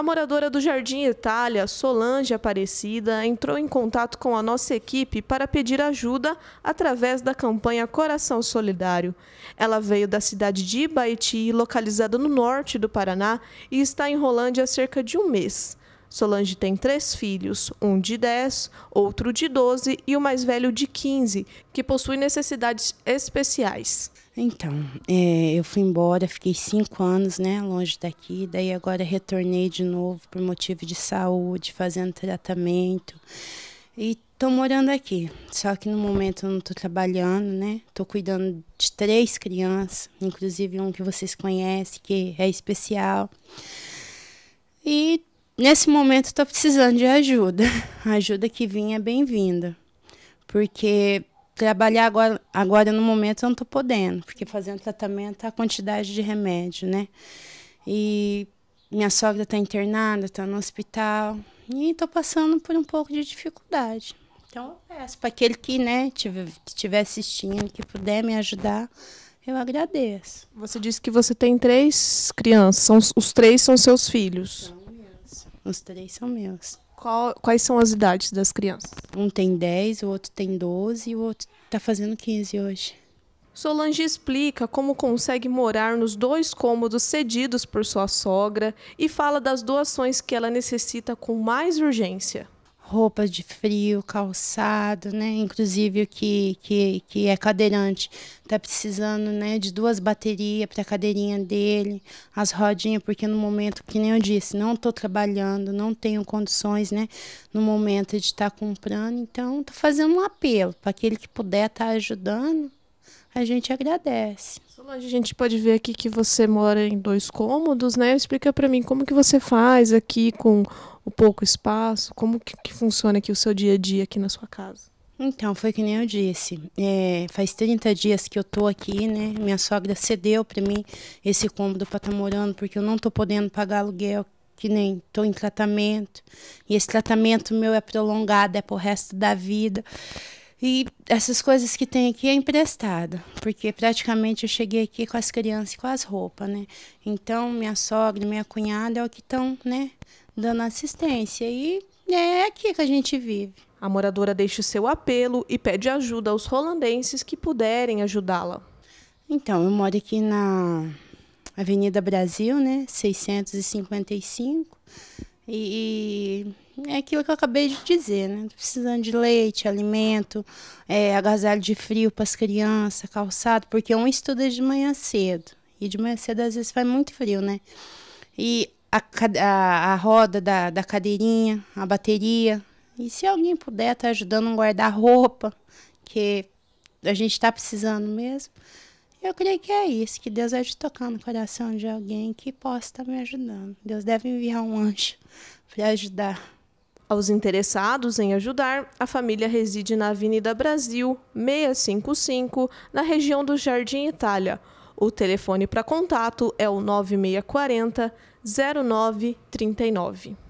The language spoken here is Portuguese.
A moradora do Jardim Itália, Solange Aparecida, entrou em contato com a nossa equipe para pedir ajuda através da campanha Coração Solidário. Ela veio da cidade de Ibaiti, localizada no norte do Paraná, e está em Rolândia há cerca de um mês. Solange tem três filhos, um de 10, outro de 12 e o mais velho de 15, que possui necessidades especiais. Então, é, eu fui embora, fiquei cinco anos, né, longe daqui. Daí agora retornei de novo por motivo de saúde, fazendo tratamento. E estou morando aqui. Só que no momento eu não estou trabalhando, né? Estou cuidando de três crianças, inclusive um que vocês conhecem, que é especial. E Nesse momento, estou precisando de ajuda. A ajuda que vinha é bem-vinda. Porque trabalhar agora, agora no momento eu não estou podendo, porque fazendo tratamento a quantidade de remédio, né? E minha sogra está internada, está no hospital, e estou passando por um pouco de dificuldade. Então eu peço para aquele que né, estiver assistindo, que puder me ajudar, eu agradeço. Você disse que você tem três crianças, são, os três são seus filhos. Então, os três são meus. Qual, quais são as idades das crianças? Um tem 10, o outro tem 12 e o outro está fazendo 15 hoje. Solange explica como consegue morar nos dois cômodos cedidos por sua sogra e fala das doações que ela necessita com mais urgência roupas de frio, calçado, né? Inclusive o que, que, que é cadeirante tá precisando, né, de duas baterias para a cadeirinha dele, as rodinhas, porque no momento, que nem eu disse, não estou trabalhando, não tenho condições, né, no momento de estar tá comprando, então tô fazendo um apelo para aquele que puder estar tá ajudando, a gente agradece. Solange, a gente pode ver aqui que você mora em dois cômodos, né? Explica para mim como que você faz aqui com o pouco espaço, como que, que, funciona aqui o seu dia a dia aqui na sua casa. Então, foi que nem eu disse, é, faz 30 dias que eu tô aqui, né? Minha sogra cedeu para mim esse cômodo para estar tá morando, porque eu não tô podendo pagar aluguel, que nem estou em tratamento. E esse tratamento meu é prolongado, é pro resto da vida. E essas coisas que tem aqui é emprestada, porque praticamente eu cheguei aqui com as crianças e com as roupas, né? Então, minha sogra, minha cunhada é o que estão, né, dando assistência. E é aqui que a gente vive. A moradora deixa o seu apelo e pede ajuda aos rolandenses que puderem ajudá-la. Então, eu moro aqui na Avenida Brasil, né, 655. E, e, é aquilo que eu acabei de dizer, né? Tô precisando de leite, alimento, é, agasalho de frio para as crianças, calçado, porque um estuda de manhã cedo. E de manhã cedo às vezes faz muito frio, né? E a, a, a roda da, da cadeirinha, a bateria. E se alguém puder estar tá ajudando a guardar roupa, que a gente está precisando mesmo. Eu creio que é isso, que Deus te é tocar no coração de alguém que possa estar me ajudando. Deus deve enviar um anjo para ajudar. Aos interessados em ajudar, a família reside na Avenida Brasil, 655, na região do Jardim Itália. O telefone para contato é o 9640 0939.